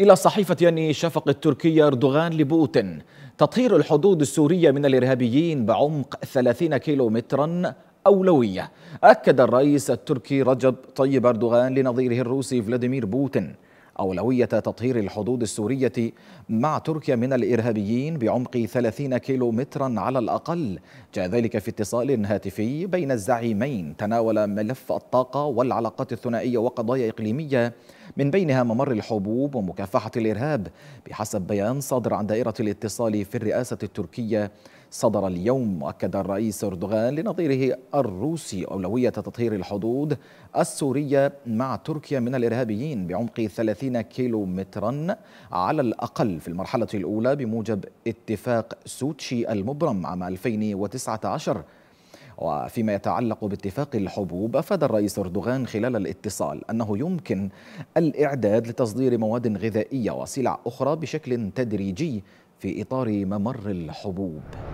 إلى صحيفة يعني شفق التركية أردوغان لبوتين تطهير الحدود السورية من الإرهابيين بعمق 30 كيلو مترا أولوية أكد الرئيس التركي رجب طيب أردوغان لنظيره الروسي فلاديمير بوتين أولوية تطهير الحدود السورية مع تركيا من الإرهابيين بعمق 30 كيلو مترا على الأقل جاء ذلك في اتصال هاتفي بين الزعيمين تناول ملف الطاقة والعلاقات الثنائية وقضايا إقليمية من بينها ممر الحبوب ومكافحة الإرهاب بحسب بيان صادر عن دائرة الاتصال في الرئاسة التركية صدر اليوم أكد الرئيس أردوغان لنظيره الروسي أولوية تطهير الحدود السورية مع تركيا من الإرهابيين بعمق 30 كيلو مترا على الأقل في المرحلة الأولى بموجب اتفاق سوتشي المبرم عام 2019 وفيما يتعلق باتفاق الحبوب أفاد الرئيس أردوغان خلال الاتصال أنه يمكن الإعداد لتصدير مواد غذائية وسلع أخرى بشكل تدريجي في إطار ممر الحبوب